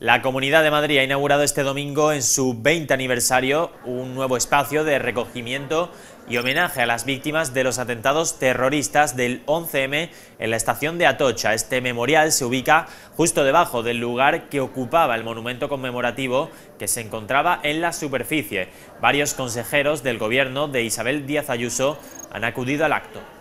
La Comunidad de Madrid ha inaugurado este domingo en su 20 aniversario un nuevo espacio de recogimiento y homenaje a las víctimas de los atentados terroristas del 11M en la estación de Atocha. Este memorial se ubica justo debajo del lugar que ocupaba el monumento conmemorativo que se encontraba en la superficie. Varios consejeros del gobierno de Isabel Díaz Ayuso han acudido al acto.